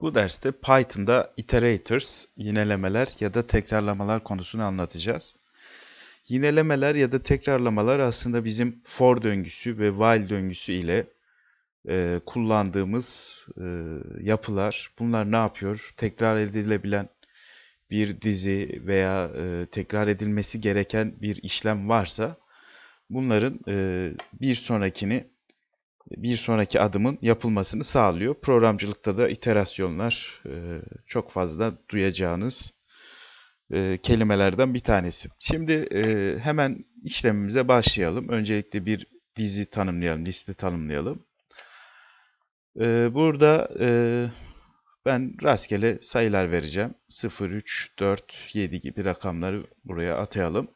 Bu derste Python'da iterators, yinelemeler ya da tekrarlamalar konusunu anlatacağız. Yinelemeler ya da tekrarlamalar aslında bizim for döngüsü ve while döngüsü ile e, kullandığımız e, yapılar. Bunlar ne yapıyor? Tekrar edilebilen bir dizi veya e, tekrar edilmesi gereken bir işlem varsa bunların e, bir sonrakini bir sonraki adımın yapılmasını sağlıyor. Programcılıkta da iterasyonlar e, çok fazla duyacağınız e, kelimelerden bir tanesi. Şimdi e, hemen işlemimize başlayalım. Öncelikle bir dizi tanımlayalım, liste tanımlayalım. Burada ben rastgele sayılar vereceğim. 0, 3, 4, 7 gibi rakamları buraya atayalım.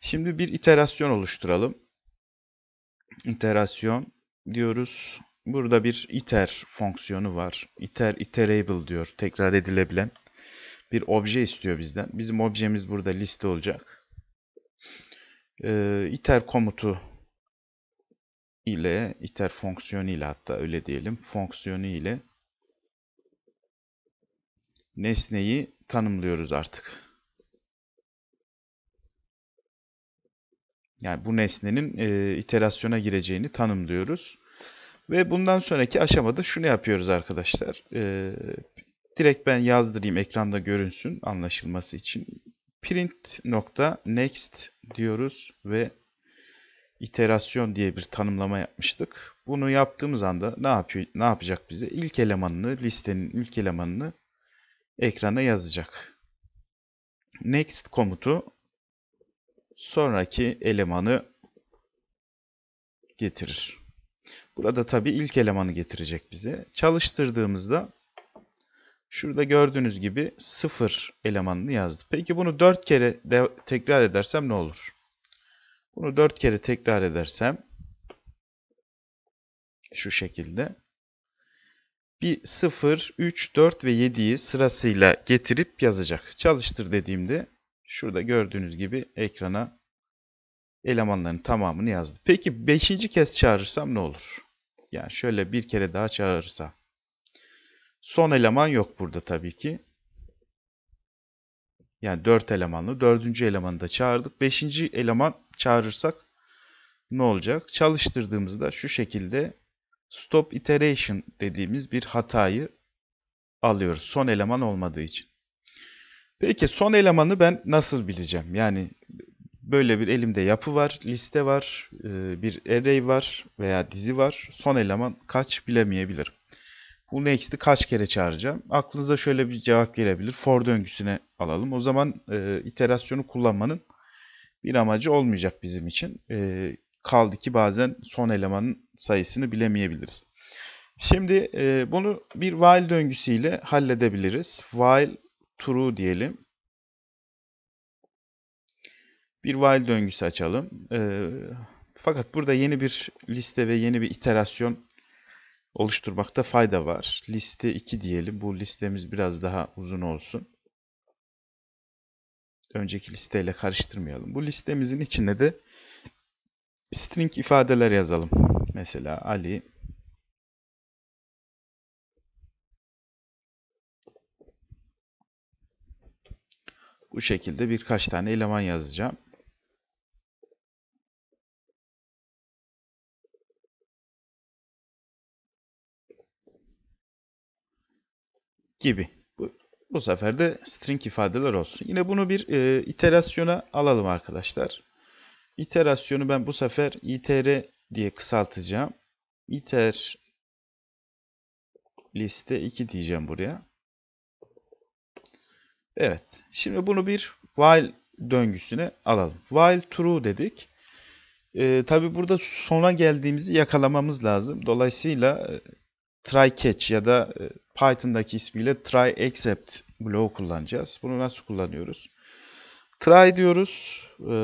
Şimdi bir iterasyon oluşturalım. İterasyon diyoruz. Burada bir iter fonksiyonu var. Iter iterable diyor. Tekrar edilebilen bir obje istiyor bizden. Bizim objemiz burada liste olacak. Ee, iter komutu ile iter fonksiyonu ile hatta öyle diyelim. Fonksiyonu ile nesneyi tanımlıyoruz artık. Yani bu nesnenin e, iterasyona gireceğini tanımlıyoruz. Ve bundan sonraki aşamada şunu yapıyoruz arkadaşlar. E, direkt ben yazdırayım ekranda görünsün anlaşılması için. Print nokta next diyoruz ve iterasyon diye bir tanımlama yapmıştık. Bunu yaptığımız anda ne yapıyor ne yapacak bize? İlk elemanını, listenin ilk elemanını ekrana yazacak. Next komutu sonraki elemanı getirir. Burada tabii ilk elemanı getirecek bize. Çalıştırdığımızda şurada gördüğünüz gibi 0 elemanını yazdı. Peki bunu 4 kere tekrar edersem ne olur? Bunu 4 kere tekrar edersem şu şekilde bir 0, 3, 4 ve 7'yi sırasıyla getirip yazacak. Çalıştır dediğimde Şurada gördüğünüz gibi ekrana elemanların tamamını yazdı. Peki 5. kez çağırırsam ne olur? Yani şöyle bir kere daha çağırırsa, Son eleman yok burada tabii ki. Yani 4 elemanlı. 4. elemanı da çağırdık. 5. eleman çağırırsak ne olacak? Çalıştırdığımızda şu şekilde stop iteration dediğimiz bir hatayı alıyoruz. Son eleman olmadığı için. Peki son elemanı ben nasıl bileceğim? Yani böyle bir elimde yapı var, liste var, e, bir array var veya dizi var. Son eleman kaç bilemeyebilirim. Bu next'i kaç kere çağıracağım? Aklınıza şöyle bir cevap gelebilir. For döngüsüne alalım. O zaman e, iterasyonu kullanmanın bir amacı olmayacak bizim için. E, kaldı ki bazen son elemanın sayısını bilemeyebiliriz. Şimdi e, bunu bir while döngüsüyle halledebiliriz. While true diyelim. Bir while döngüsü açalım. E, fakat burada yeni bir liste ve yeni bir iterasyon oluşturmakta fayda var. Liste 2 diyelim. Bu listemiz biraz daha uzun olsun. Önceki listeyle karıştırmayalım. Bu listemizin içine de string ifadeler yazalım. Mesela Ali Bu şekilde birkaç tane eleman yazacağım. Gibi. Bu, bu sefer de string ifadeler olsun. Yine bunu bir e, iterasyona alalım arkadaşlar. İterasyonu ben bu sefer itr diye kısaltacağım. iter liste 2 diyeceğim buraya. Evet. Şimdi bunu bir while döngüsüne alalım. While true dedik. E, ee, Tabi burada sona geldiğimizi yakalamamız lazım. Dolayısıyla e, try catch ya da e, Python'daki ismiyle try except bloğu kullanacağız. Bunu nasıl kullanıyoruz? Try diyoruz. E,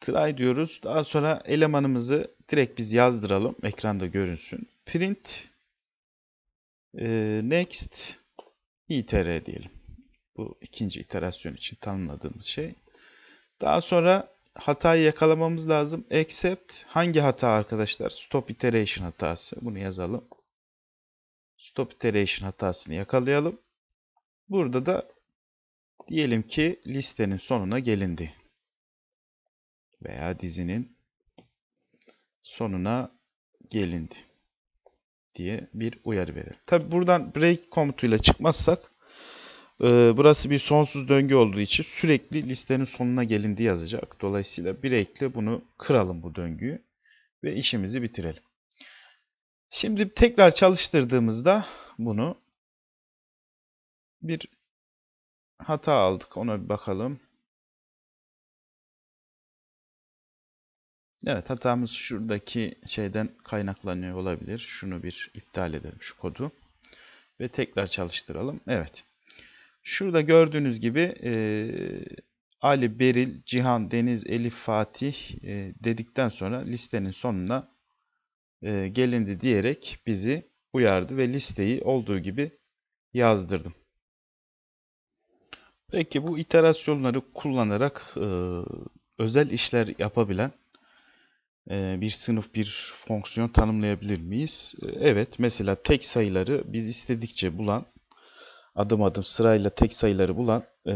try diyoruz. Daha sonra elemanımızı direkt biz yazdıralım. Ekranda görünsün print e, next itr diyelim. Bu ikinci iterasyon için tanımladığımız şey. Daha sonra hatayı yakalamamız lazım. Except hangi hata arkadaşlar? Stop iteration hatası. Bunu yazalım. Stop iteration hatasını yakalayalım. Burada da diyelim ki listenin sonuna gelindi. Veya dizinin sonuna gelindi diye bir uyarı verir. Tabi buradan break komutuyla çıkmazsak e, burası bir sonsuz döngü olduğu için sürekli listenin sonuna gelindi yazacak. Dolayısıyla break'le bunu kıralım bu döngüyü ve işimizi bitirelim. Şimdi tekrar çalıştırdığımızda bunu bir hata aldık. Ona bir bakalım. Evet hatamız şuradaki şeyden kaynaklanıyor olabilir. Şunu bir iptal edelim şu kodu. Ve tekrar çalıştıralım. Evet. Şurada gördüğünüz gibi e, Ali, Beril, Cihan, Deniz, Elif, Fatih e, dedikten sonra listenin sonuna e, gelindi diyerek bizi uyardı ve listeyi olduğu gibi yazdırdım. Peki bu iterasyonları kullanarak e, özel işler yapabilen e, bir sınıf bir fonksiyon tanımlayabilir miyiz? E, evet mesela tek sayıları biz istedikçe bulan adım adım sırayla tek sayıları bulan e,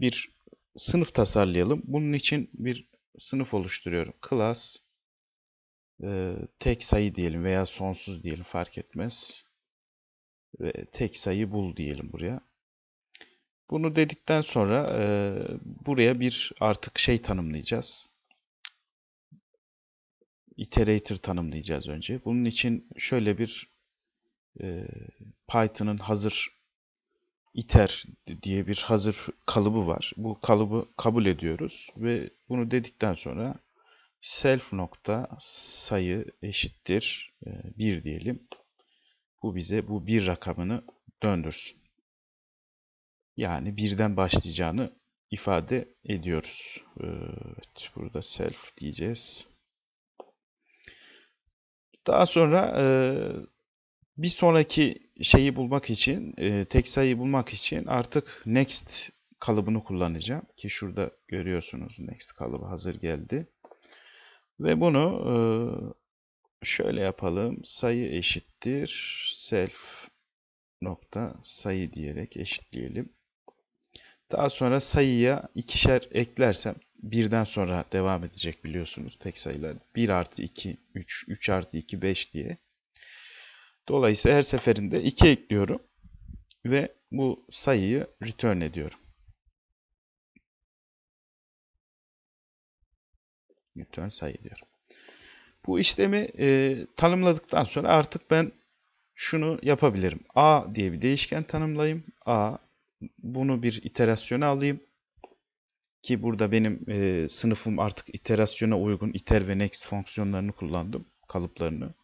bir sınıf tasarlayalım. Bunun için bir sınıf oluşturuyorum. Class tek sayı diyelim veya sonsuz diyelim fark etmez. Ve tek sayı bul diyelim buraya. Bunu dedikten sonra buraya bir artık şey tanımlayacağız iterator tanımlayacağız önce. Bunun için şöyle bir e, Python'ın hazır iter diye bir hazır kalıbı var. Bu kalıbı kabul ediyoruz ve bunu dedikten sonra self nokta sayı eşittir 1 e, diyelim. Bu bize bu bir rakamını döndürsün. Yani birden başlayacağını ifade ediyoruz. E, evet, burada self diyeceğiz. Daha sonra e, bir sonraki şeyi bulmak için, e, tek sayıyı bulmak için artık next kalıbını kullanacağım. Ki şurada görüyorsunuz next kalıbı hazır geldi. Ve bunu e, şöyle yapalım. Sayı eşittir self nokta sayı diyerek eşitleyelim. Daha sonra sayıya ikişer eklersem birden sonra devam edecek biliyorsunuz tek sayılar. 1 artı 2, 3, 3 artı 2, 5 diye. Dolayısıyla her seferinde 2 ekliyorum ve bu sayıyı return ediyorum. Return sayı diyorum. Bu işlemi e, tanımladıktan sonra artık ben şunu yapabilirim. A diye bir değişken tanımlayayım. A bunu bir iterasyona alayım ki burada benim e, sınıfım artık iterasyona uygun iter ve next fonksiyonlarını kullandım. Kalıplarını.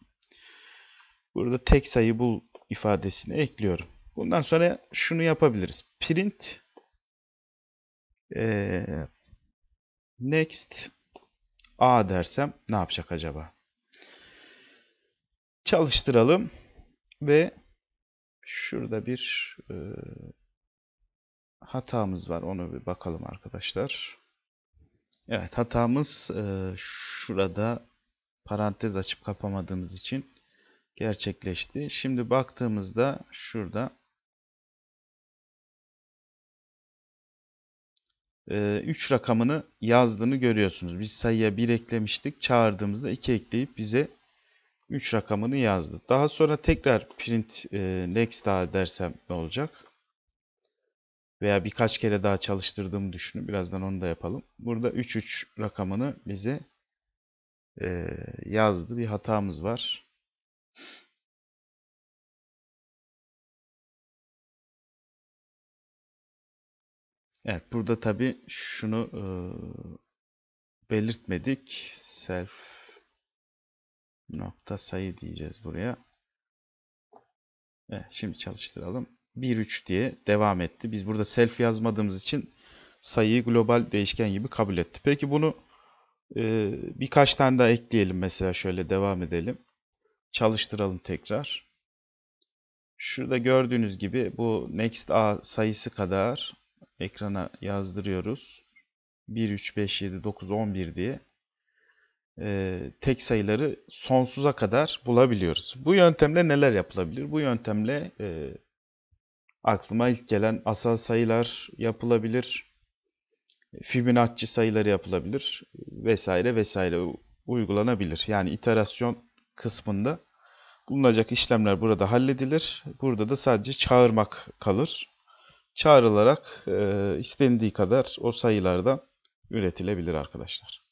Burada tek sayı bul ifadesini ekliyorum. Bundan sonra şunu yapabiliriz. Print e, next a dersem ne yapacak acaba? Çalıştıralım ve şurada bir e, hatamız var. Onu bir bakalım arkadaşlar. Evet hatamız e, şurada parantez açıp kapamadığımız için gerçekleşti. Şimdi baktığımızda şurada e, 3 rakamını yazdığını görüyorsunuz. Biz sayıya 1 eklemiştik. Çağırdığımızda 2 ekleyip bize 3 rakamını yazdı. Daha sonra tekrar print e, next daha dersem ne olacak? veya birkaç kere daha çalıştırdığımı düşünün. Birazdan onu da yapalım. Burada 3-3 rakamını bize e, yazdı. Bir hatamız var. Evet burada tabi şunu e, belirtmedik. Self nokta sayı diyeceğiz buraya. Evet, şimdi çalıştıralım. 1-3 diye devam etti. Biz burada self yazmadığımız için sayıyı global değişken gibi kabul etti. Peki bunu e, birkaç tane daha ekleyelim. Mesela şöyle devam edelim. Çalıştıralım tekrar. Şurada gördüğünüz gibi bu next a sayısı kadar ekrana yazdırıyoruz. 1, 3, 5, 7, 9, 11 diye e, tek sayıları sonsuza kadar bulabiliyoruz. Bu yöntemle neler yapılabilir? Bu yöntemle e, aklıma ilk gelen asal sayılar yapılabilir. Fibonacci sayıları yapılabilir vesaire vesaire uygulanabilir. Yani iterasyon kısmında bulunacak işlemler burada halledilir. Burada da sadece çağırmak kalır. Çağrılarak e, istendiği kadar o sayılardan üretilebilir arkadaşlar.